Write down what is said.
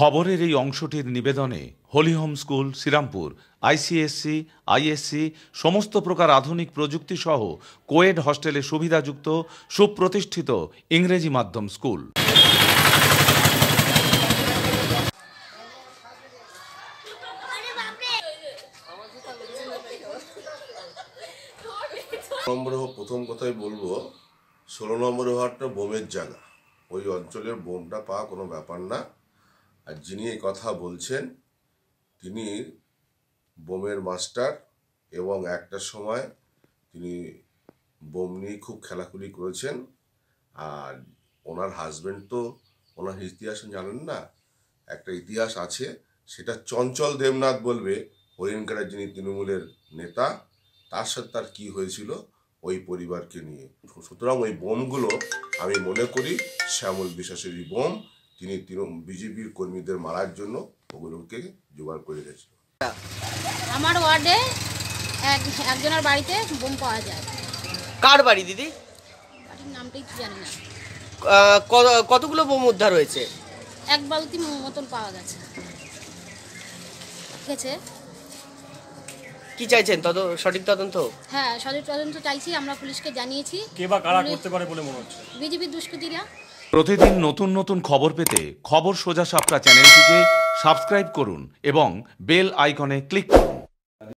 খবরের এই অংশটির নিবেদনে holy home school Shrirampur ICSE ISC সমস্ত প্রকার আধুনিক প্রযুক্তি সহ কোয়েড হস্টেলে সুবিধাযুক্ত সুপ্রতিষ্ঠিত ইংরেজি মাধ্যম স্কুল প্রথম কথাই বলবো ষোলো নম্বর হওয়ারটা বোমের জায়গা ওই অঞ্চলের বোমটা পাওয়া কোনো ব্যাপার না আর যিনি এই কথা বলছেন তিনি বোমের মাস্টার এবং একটা সময় তিনি বোম নিয়ে খুব খেলাখুলি করেছেন আর ওনার হাজব্যান্ড তো ওনার ইতিহাস জানেন না একটা ইতিহাস আছে সেটা চঞ্চল দেবনাথ বলবে হরিণকারের যিনি তৃণমূলের নেতা তার সাথে তার কী হয়েছিল ওই পরিবারকে নিয়ে সুতরাং ওই বোমগুলো আমি মনে করি শ্যামল বিশ্বাসেরই বোম তিনি বিজেপির কর্মীদের মারার জন্য ওগুলোকে জোগাড় করে রেখেছিল আমার ওয়ার্ডে একজনের বাড়িতে বোম পাওয়া যায় কার বাড়ি দিদি কতগুলো বোম উদ্ধার হয়েছে এক বালতি মতন পাওয়া গেছে ঠিক আছে কি চাইছেন তদ সঠিক তদন্ত হ্যাঁ সঠিক তদন্ত চাইছি আমরা পুলিশকে জানিয়েছি কে বা কারা করতে পারে বলে মনে হচ্ছে বিজেপির দুষ্কৃতীরা প্রতিদিন নতুন নতুন খবর পেতে খবর সোজা সাপটা চ্যানেলটিকে সাবস্ক্রাইব করুন এবং বেল আইকনে ক্লিক করুন